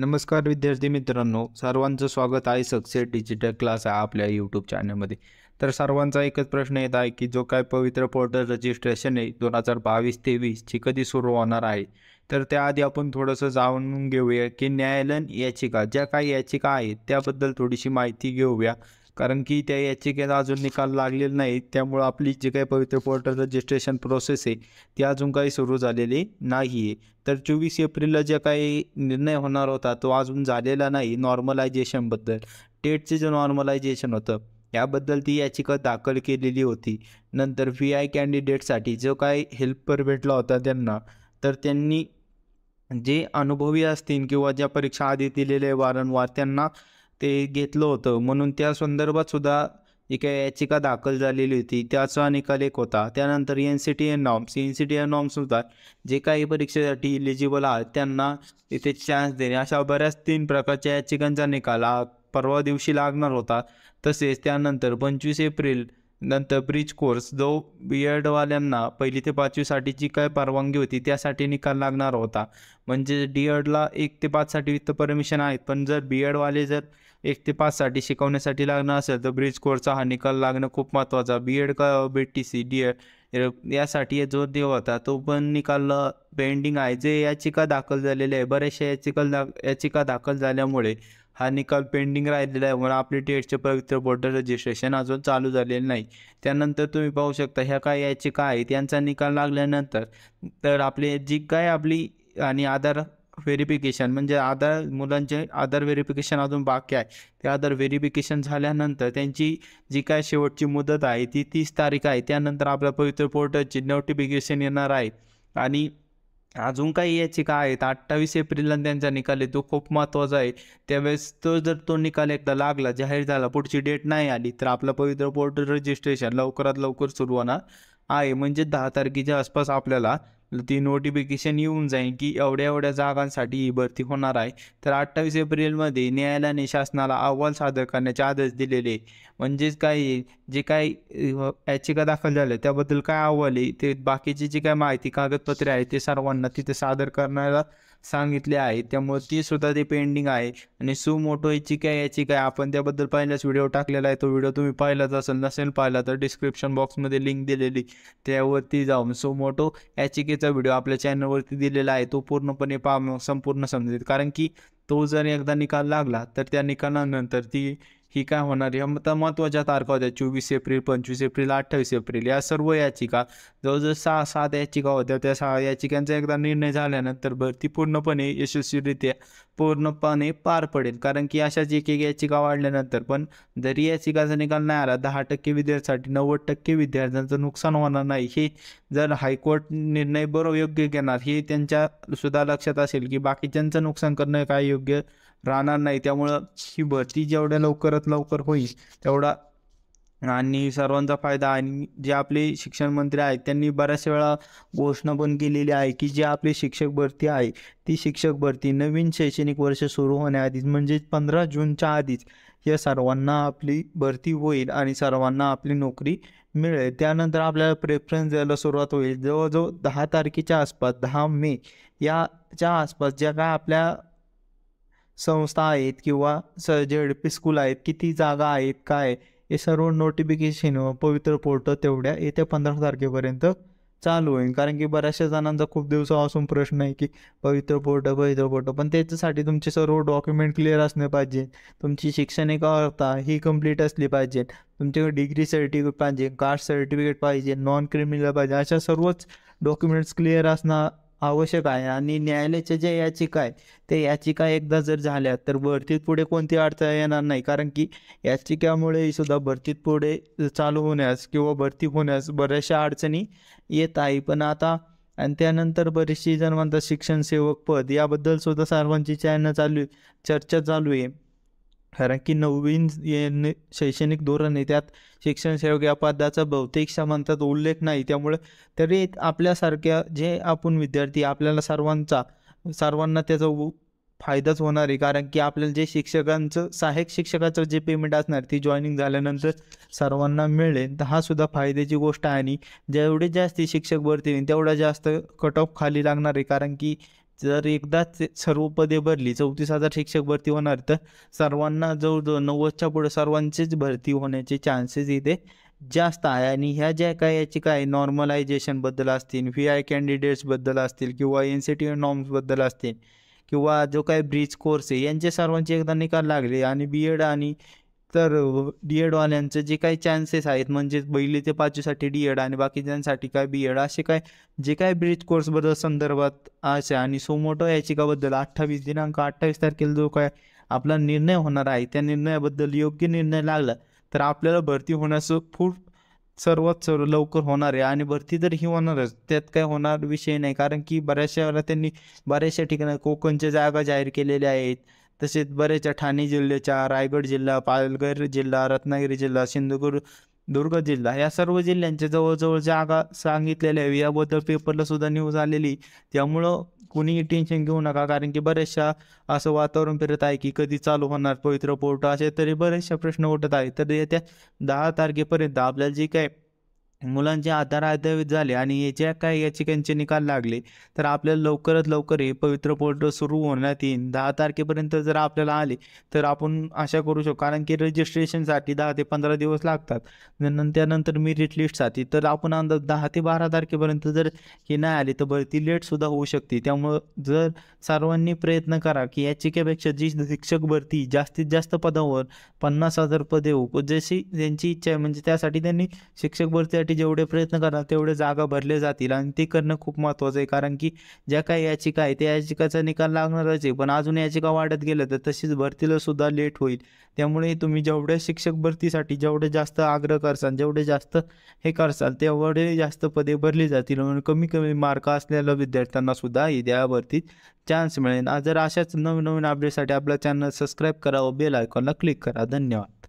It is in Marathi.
नमस्कार विद्यार्थी मित्रांनो सर्वांचं स्वागत आहे सक्सेस डिजिटल क्लास आहे आपल्या यूट्यूब चॅनलमध्ये तर सर्वांचा एकच प्रश्न येत आहे की जो काय पवित्र पोर्टल रजिस्ट्रेशन आहे दोन हजार बावीस तेवीसची कधी सुरू होणार आहे तर त्याआधी आपण थोडंसं जाणून घेऊया की न्यायालयीन याचिका ज्या काही याचिका आहेत त्याबद्दल थोडीशी माहिती घेऊया कारण की त्या याचिकेला अजून निकाल लागलेला नाही त्यामुळं आपली जी काही पवित्र पोर्टल रजिस्ट्रेशन प्रोसेस आहे ती अजून काही सुरू झालेली नाही आहे तर चोवीस एप्रिलला जे काही निर्णय होणार होता तो अजून झालेला नाही नॉर्मलायझेशनबद्दल टेटचं जे नॉर्मलायझेशन होतं याबद्दल ती याचिका दाखल केलेली होती नंतर व्ही आय कॅन्डिडेटसाठी जो काही हेल्पर भेटला होता त्यांना तर त्यांनी जे अनुभवी असतील किंवा ज्या परीक्षा आधी दिलेले वारंवार त्यांना ते घेतलं होतं म्हणून त्या संदर्भात सुद्धा एक याचिका दाखल झालेली होती त्याचा निकाल एक होता त्यानंतर N C T N norms N C T N नॉम्सनुसार जे काही परीक्षेसाठी इलिजिबल आहेत त्यांना तिथे चान्स देणे अशा बऱ्याच तीन प्रकारच्या याचिकांचा निकाल परवा दिवशी लागणार होता तसेच त्यानंतर पंचवीस एप्रिल नंतर ब्रिज कोर्स जो बी एडवाल्यांना पहिली ते पाचवीसाठी जी काय परवानगी होती त्यासाठी निकाल लागणार होता म्हणजे डी एडला एक ते पाचसाठी वित्त परमिशन आहेत पण जर बी एडवाले जर एक ते पाचसाठी शिकवण्यासाठी लागणं असेल तर ब्रिज कोर्सचा हा निकाल लागणं खूप महत्त्वाचा बी एड का B T C D Ed यासाठी जो देव होता तो पण निकाल पेंडिंग आहे जे याचिका दाखल झालेले आहे बऱ्याचशा याचिका दा याचिका दाखल झाल्यामुळे हा निकाल पेंडिंग राहिलेला आहे म्हणून आपले टेटचे पवित्र बोर्डर रजिस्ट्रेशन अजून चालू झालेलं नाही त्यानंतर तुम्ही पाहू शकता ह्या काय याचिका आहेत यांचा निकाल लागल्यानंतर तर आपले जी काय आपली आणि आधार व्हेरिफिकेशन म्हणजे आधार मुलांचे आधार व्हेरिफिकेशन अजून बाकी आहे ते आधार व्हेरिफिकेशन झाल्यानंतर त्यांची जी काय शेवटची मुदत आहे ती तीस तारीख आहे त्यानंतर आपल्या पवित्र पोर्टलची नोटिफिकेशन येणार आहे आणि अजून काही याचिका आहेत अठ्ठावीस एप्रिलला त्यांचा निकाल आहे तो खूप महत्त्वाचा आहे त्यावेळेस तो जर तो निकाल एकदा लागला जाहीर झाला पुढची डेट नाही आली तर आपलं पवित्र पोर्टल रजिस्ट्रेशन लवकरात लवकर सुरू होणार आहे म्हणजे दहा तारखेच्या आसपास आपल्याला ती नोटिफिकेशन येऊन जाईल की एवढ्या एवढ्या जागांसाठी ही भरती होणार आहे तर अठ्ठावीस एप्रिलमध्ये न्यायालयाने शासनाला अहवाल सादर करण्याचे आदेश दिलेले म्हणजेच काय जे काय याचिका दाखल झाल्या त्याबद्दल काय अहवाल आहे ते बाकीची जी काय माहिती कागदपत्रे आहे ते सर्वांना तिथे सादर करण्याला सांगितले आहे त्यामुळे ती सुद्धा ते पेंडिंग आहे आणि सुमोटो याची काय याची काय आपण त्याबद्दल पहिलाच व्हिडिओ टाकलेला आहे तो व्हिडिओ तुम्ही पाहिलाच असेल नसेल पाहिला तर डिस्क्रिप्शन बॉक्समध्ये लिंक दिलेली त्यावरती जाऊन सुमोटो याचिकेचा व्हिडिओ आपल्या चॅनलवरती दिलेला आहे तो पूर्णपणे पा संपूर्ण समजेल कारण की तो जर एकदा निकाल लागला तर त्या निकालानंतर ती ही काय होणार या आहे महत्त्वाच्या तारखा होत्या चोवीस एप्रिल पंचवीस एप्रिल अठ्ठावीस एप्रिल या सर्व याचिका जवळजवळ सहा सात याचिका होत्या त्या सहा याचिकांचा एकदा निर्णय झाल्यानंतर भरती पूर्णपणे यशस्वीरित्या पूर्णपणे पार पडेल कारण की अशाच एक एक याचिका वाढल्यानंतर पण जरी याचिकाचा निकाल नाही आला दहा टक्के विद्यार्थ्यांसाठी नव्वद टक्के विद्यार्थ्यांचं नुकसान होणार नाही हे जर हायकोर्ट निर्णय बरोबर योग्य घेणार हे त्यांच्यासुद्धा लक्षात असेल की बाकीच्यांचं नुकसान करणं काय योग्य राहणार नाही त्यामुळं ही भरती जेवढ्या लवकरात लवकर होईल तेवढा आणि सर्वांचा फायदा आणि जे आपले शिक्षण मंत्री आहेत त्यांनी बऱ्याच वेळा घोषणा पण केलेली आहे की जे आपली शिक्षक भरती आहे ती शिक्षक भरती नवीन शैक्षणिक वर्ष सुरू होण्याआधीच म्हणजेच पंधरा जूनच्या आधीच या सर्वांना आपली भरती होईल आणि सर्वांना आपली नोकरी मिळेल त्यानंतर आपल्याला प्रेफरन्स द्यायला सुरुवात होईल जवळजवळ दहा तारखेच्या आसपास दहा मे याच्या आसपास ज्या काय आपल्या संस्था आहेत किंवा स जे डी स्कूल आहेत किती जागा आहेत काय हे सर्व नोटिफिकेशन पवित्र पोर्टल तेवढ्या येत्या पंधरा तारखेपर्यंत चालू होईल कारण की बऱ्याचशा जणांचा खूप दिवसापासून प्रश्न आहे की पवित्र पोर्टल पवित्र पोर्टल पण त्याच्यासाठी तुमचे सर्व डॉक्युमेंट क्लिअर असणे पाहिजे तुमची शैक्षणिक अवस्था ही कंप्लीट असली पाहिजे तुमच्याकडे डिग्री सर्टिफिकेट पाहिजे कास्ट सर्टिफिकेट पाहिजे नॉन क्रिमिनल पाहिजे अशा सर्वच डॉक्युमेंट्स क्लिअर असणार आवश्यक आहे आणि न्यायालयाच्या ज्या याचिका आहे त्या याचिका एकदा जर झाल्या तर भरतीत पुढे कोणती अडचण येणार नाही कारण की याचिकामुळे सुद्धा भरतीत पुढे चालू होण्यास किंवा भरती होण्यास बऱ्याचशा अडचणी येत आहे पण आता आणि त्यानंतर बरेचशी जण म्हणतात शिक्षण सेवक पद याबद्दल सुद्धा सर्वांची चॅनल चालू चर्चा चालू आहे कारण की नवीन शैक्षणिक धोरण आहे त्यात सेवक या पदाचा बहुतेक समानतात उल्लेख नाही त्यामुळे तरी आपल्यासारख्या जे आपण विद्यार्थी आपल्याला सर्वांचा सर्वांना त्याचा फायदाच होणार आहे कारण की आपल्याला जे शिक्षकांचं सहाय्यक शिक्षकाचं जे पेमेंट असणार ती जॉईनिंग झाल्यानंतर सर्वांना मिळेल तर हा सुद्धा फायद्याची गोष्ट आहे आणि जेवढे जास्त शिक्षक भरती होईल तेवढा जास्त कट ऑफ खाली लागणार आहे कारण की जर एकदाच सर्व पदे भरली चौतीस हजार शिक्षक भरती होणार तर सर्वांना जवळजवळ नव्वदच्या पुढे सर्वांचीच भरती होण्याचे चान्सेस इथे जास्त आहे आणि ह्या ज्या काय याची काय नॉर्मलायझेशनबद्दल असतील व्ही आय कॅन्डिडेट्सबद्दल असतील किंवा एन सी टी नॉर्म्सबद्दल असतील किंवा जो काय ब्रिज कोर्स आहे यांचे सर्वांचे एकदा निकाल लागले आणि बी एड आणि तर डी एडवाल्यांचे जे काही चान्सेस आहेत म्हणजे पहिली ते पाचवीसाठी डी एड आणि बाकीच्यांसाठी काय बी एड असे काय जे काय ब्रिज कोर्सबद्दल संदर्भात असे आणि सोमोटो याचिकाबद्दल अठ्ठावीस दिनांक अठ्ठावीस तारखेला जो काय आपला निर्णय होणार आहे त्या निर्णयाबद्दल योग्य निर्णय लागला तर आपल्याला भरती होण्यास खूप सर्वात सर्व लवकर होणार आहे आणि भरती तर ही होणारच त्यात काय होणार विषय नाही कारण की बऱ्याचशा वेळेला त्यांनी बऱ्याचशा ठिकाणी कोकणच्या जागा जाहीर केलेल्या आहेत तसेच बरेचशा ठाणे जिल्ह्याच्या रायगड जिल्हा पालघर जिल्हा रत्नागिरी जिल्हा सिंधुदुर्ग दुर्ग जिल्हा या सर्व जिल्ह्यांच्या जवळजवळ जागा सांगितलेल्या आहे याबद्दल पेपरला सुद्धा न्यूज आलेली त्यामुळं कुणीही टेन्शन घेऊ नका कारण की बऱ्याचशा असं वातावरण फिरत आहे की कधी चालू होणार पवित्र पोर्ट असे तरी बरेचशा प्रश्न उठत आहेत तर येत्या दहा तारखेपर्यंत आपल्याला जी काय मुलांचे आधार आधारित झाले आणि ज्या काही याचिकांचे निकाल लागले तर आपल्याला लवकरात लवकर हे पवित्र पोर्टल सुरू होण्यात येईल दहा तारखेपर्यंत जर आपल्याला आले तर आपण आशा करू शकतो कारण की रजिस्ट्रेशनसाठी दहा ते पंधरा दिवस लागतात त्यानंतर मेरिट लिस्टसाठी तर आपण अंदाज दहा ते बारा तारखेपर्यंत जर हे नाही आले तर भरती लेटसुद्धा होऊ शकते त्यामुळं जर सर्वांनी प्रयत्न करा की याचिकेपेक्षा जी शिक्षक भरती जास्तीत जास्त पदावर पन्नास हजार पदे होऊ जशी त्यांची इच्छा आहे म्हणजे त्यासाठी त्यांनी शिक्षक भरती करण्यासाठी जेवढे प्रयत्न कराल तेवढे जागा भरले जातील आणि ते करणं खूप महत्त्वाचं आहे कारण की ज्या काही याचिका आहे त्या याचिकाचा निकाल लागणारच आहे पण अजून याचिका वाढत गेलं तर तशीच भरतीला सुद्धा लेट होईल त्यामुळे तुम्ही जेवढ्या शिक्षक भरतीसाठी जेवढे जास्त आग्रह करसाल जेवढे जास्त हे करसाल तेवढे जास्त पदे भरली जातील म्हणून कमी कमी मार्क असलेल्या विद्यार्थ्यांना सुद्धा ही भरतीत चान्स मिळेल जर अशाच नवीन नवीन अपडेटसाठी आपला चॅनल सबस्क्राईब करा व बेल आयकॉनला क्लिक करा धन्यवाद